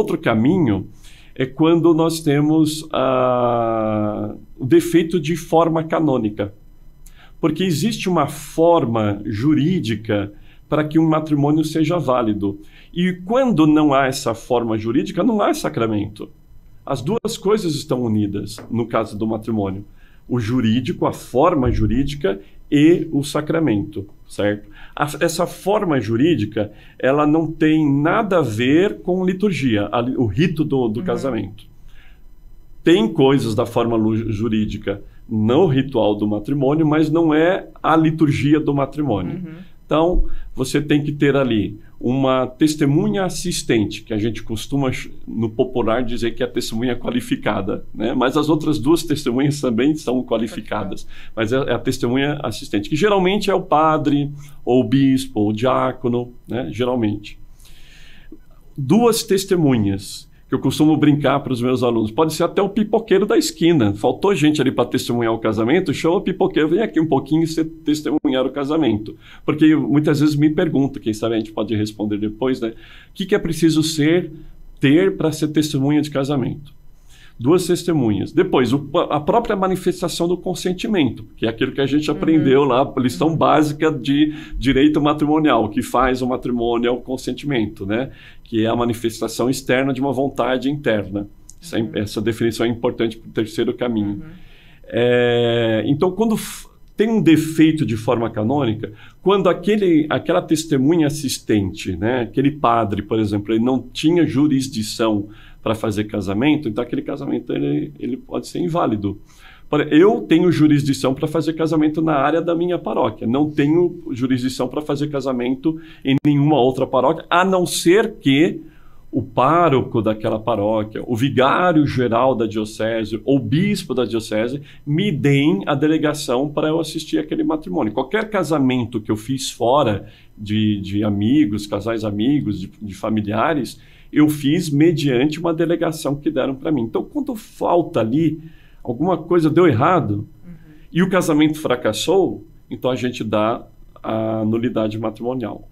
Outro caminho é quando nós temos ah, o defeito de forma canônica. Porque existe uma forma jurídica para que um matrimônio seja válido. E quando não há essa forma jurídica, não há sacramento. As duas coisas estão unidas no caso do matrimônio: o jurídico, a forma jurídica e o sacramento certo? essa forma jurídica, ela não tem nada a ver com liturgia, a, o rito do, do uhum. casamento. Tem coisas da forma jurídica no ritual do matrimônio, mas não é a liturgia do matrimônio. Uhum. Então, você tem que ter ali uma testemunha assistente, que a gente costuma no popular dizer que é a testemunha qualificada, né? mas as outras duas testemunhas também são qualificadas, mas é, é a testemunha assistente, que geralmente é o padre, ou o bispo, ou o diácono, né? geralmente. Duas testemunhas que eu costumo brincar para os meus alunos. Pode ser até o pipoqueiro da esquina. Faltou gente ali para testemunhar o casamento, chama o pipoqueiro, vem aqui um pouquinho e você testemunhar o casamento. Porque muitas vezes me pergunta, quem sabe a gente pode responder depois, né? O que, que é preciso ser, ter para ser testemunha de casamento? duas testemunhas. Depois, o, a própria manifestação do consentimento, que é aquilo que a gente aprendeu uhum. lá, a lição uhum. básica de direito matrimonial, que faz o matrimônio é o consentimento, né? que é a manifestação externa de uma vontade interna. Essa, é uhum. essa definição é importante para o terceiro caminho. Uhum. É, então, quando tem um defeito de forma canônica quando aquele, aquela testemunha assistente, né, aquele padre, por exemplo, ele não tinha jurisdição para fazer casamento, então aquele casamento ele, ele pode ser inválido. Eu tenho jurisdição para fazer casamento na área da minha paróquia. Não tenho jurisdição para fazer casamento em nenhuma outra paróquia, a não ser que o pároco daquela paróquia, o vigário geral da diocese ou bispo da diocese me deem a delegação para eu assistir aquele matrimônio. Qualquer casamento que eu fiz fora de, de amigos, casais amigos, de, de familiares, eu fiz mediante uma delegação que deram para mim. Então, quando falta ali, alguma coisa deu errado uhum. e o casamento fracassou, então a gente dá a nulidade matrimonial.